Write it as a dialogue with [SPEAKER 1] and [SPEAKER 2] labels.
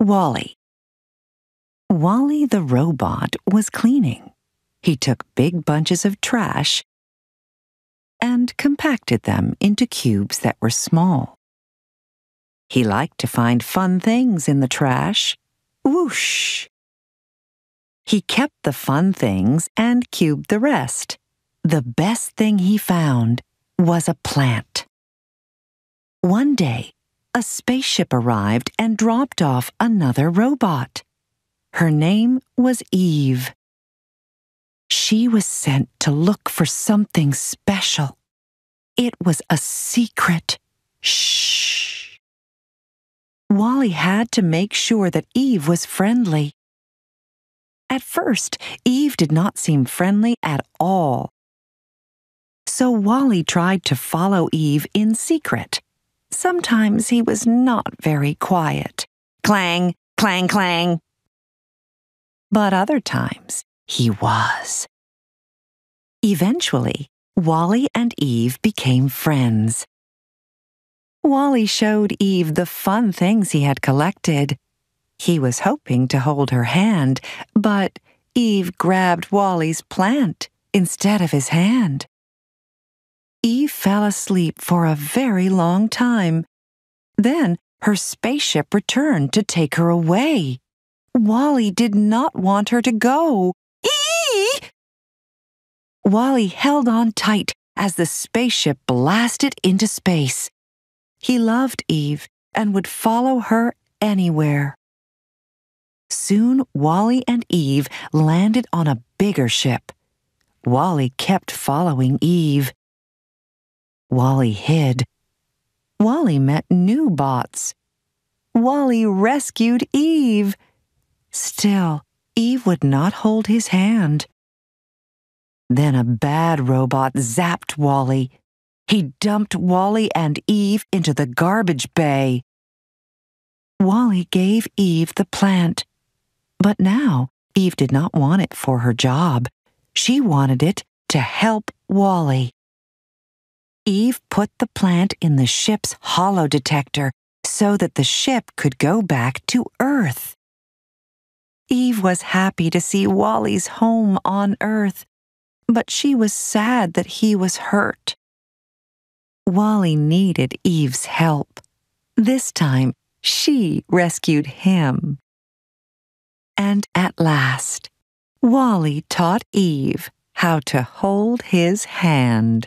[SPEAKER 1] Wally. Wally the robot was cleaning. He took big bunches of trash and compacted them into cubes that were small. He liked to find fun things in the trash. Whoosh! He kept the fun things and cubed the rest. The best thing he found was a plant. One day, a spaceship arrived and dropped off another robot. Her name was Eve. She was sent to look for something special. It was a secret. Shh. Wally had to make sure that Eve was friendly. At first, Eve did not seem friendly at all. So Wally tried to follow Eve in secret. Sometimes he was not very quiet. Clang, clang, clang. But other times he was. Eventually, Wally and Eve became friends. Wally showed Eve the fun things he had collected. He was hoping to hold her hand, but Eve grabbed Wally's plant instead of his hand. Eve fell asleep for a very long time. Then her spaceship returned to take her away. Wally did not want her to go. Eee! Wally held on tight as the spaceship blasted into space. He loved Eve and would follow her anywhere. Soon Wally and Eve landed on a bigger ship. Wally kept following Eve. Wally hid. Wally met new bots. Wally rescued Eve. Still, Eve would not hold his hand. Then a bad robot zapped Wally. He dumped Wally and Eve into the garbage bay. Wally gave Eve the plant. But now, Eve did not want it for her job. She wanted it to help Wally. Eve put the plant in the ship's hollow detector so that the ship could go back to Earth. Eve was happy to see Wally's home on Earth, but she was sad that he was hurt. Wally needed Eve's help. This time, she rescued him. And at last, Wally taught Eve how to hold his hand.